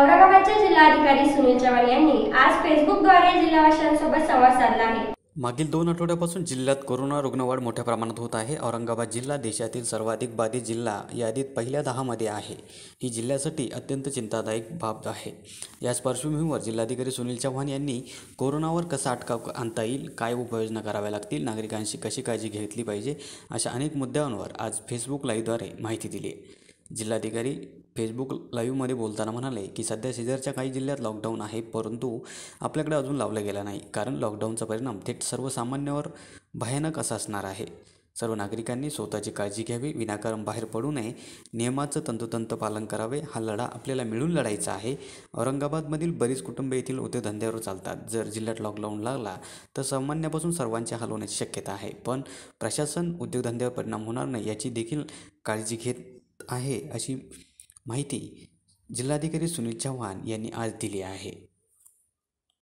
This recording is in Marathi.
औरंगाबादचे जिल्हाधिकारी सुनील चव्हाण यांनी आज फेसबुकद्वारे संवाद साधला आहे मागील दोन आठवड्यापासून जिल्ह्यात कोरोना रुग्णवाढ मोठ्या प्रमाणात होत आहे औरंगाबाद जिल्हा देशातील सर्वाधिक बाधित जिल्हा यादीत पहिल्या दहामध्ये आहे ही जिल्ह्यासाठी अत्यंत चिंतादायक बाब आहे याच पार्श्वभूमीवर जिल्हाधिकारी सुनील चव्हाण यांनी कोरोनावर कसा अटकाव आणता येईल काय उपाययोजना कराव्या लागतील नागरिकांशी कशी काळजी घेतली पाहिजे अशा अनेक मुद्द्यांवर आज फेसबुक लाईव्हद्वारे माहिती दिली जिल्हाधिकारी फेसबुक लाईव्हमध्ये बोलताना म्हणाले की सध्या शेजारच्या काही जिल्ह्यात लॉकडाऊन आहे परंतु आपल्याकडे अजून लावलं गेलं नाही कारण लॉकडाऊनचा परिणाम थेट सर्वसामान्यावर भयानक असा असणार आहे सर्व नागरिकांनी स्वतःची काळजी घ्यावी विनाकारण बाहेर पडू नये नियमाचं तंतोतंत पालन करावे हा लढा आपल्याला मिळून लढायचा आहे औरंगाबादमधील बरीच कुटुंबे येथील उद्योगधंद्यावर चालतात जर जिल्ह्यात लॉकडाऊन लागला तर सामान्यापासून सर्वांचे हाल होण्याची शक्यता आहे पण प्रशासन उद्योगधंद्यावर परिणाम होणार नाही याची देखील काळजी घेत आहे अशी माहिती जिल्हाधिकारी सुनील चव्हाण यांनी आज दिली आहे